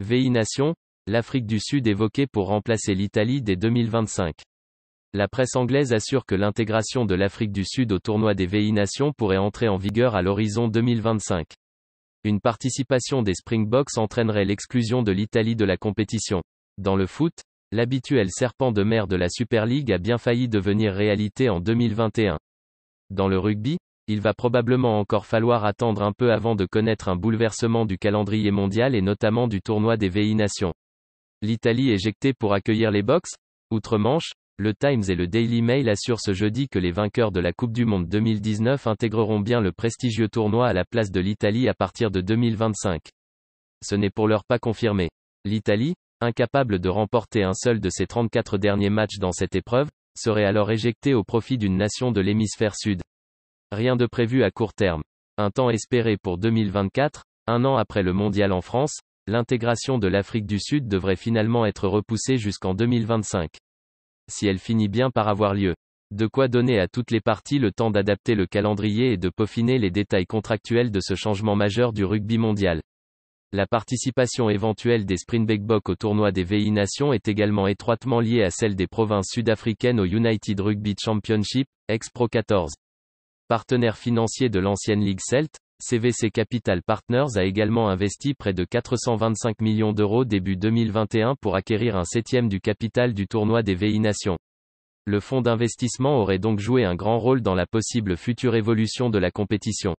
VI Nation, l'Afrique du Sud évoquée pour remplacer l'Italie dès 2025. La presse anglaise assure que l'intégration de l'Afrique du Sud au tournoi des VI Nations pourrait entrer en vigueur à l'horizon 2025. Une participation des Springboks entraînerait l'exclusion de l'Italie de la compétition. Dans le foot, l'habituel serpent de mer de la Super League a bien failli devenir réalité en 2021. Dans le rugby, il va probablement encore falloir attendre un peu avant de connaître un bouleversement du calendrier mondial et notamment du tournoi des VI Nations. L'Italie éjectée pour accueillir les box Outre-Manche, le Times et le Daily Mail assurent ce jeudi que les vainqueurs de la Coupe du Monde 2019 intégreront bien le prestigieux tournoi à la place de l'Italie à partir de 2025. Ce n'est pour l'heure pas confirmé. L'Italie, incapable de remporter un seul de ses 34 derniers matchs dans cette épreuve, serait alors éjectée au profit d'une nation de l'hémisphère sud. Rien de prévu à court terme. Un temps espéré pour 2024, un an après le mondial en France, l'intégration de l'Afrique du Sud devrait finalement être repoussée jusqu'en 2025. Si elle finit bien par avoir lieu. De quoi donner à toutes les parties le temps d'adapter le calendrier et de peaufiner les détails contractuels de ce changement majeur du rugby mondial. La participation éventuelle des Springboks au tournoi des VI Nations est également étroitement liée à celle des provinces sud-africaines au United Rugby Championship, ex-Pro 14. Partenaire financier de l'ancienne Ligue Celt, CVC Capital Partners a également investi près de 425 millions d'euros début 2021 pour acquérir un septième du capital du tournoi des VI Nations. Le fonds d'investissement aurait donc joué un grand rôle dans la possible future évolution de la compétition.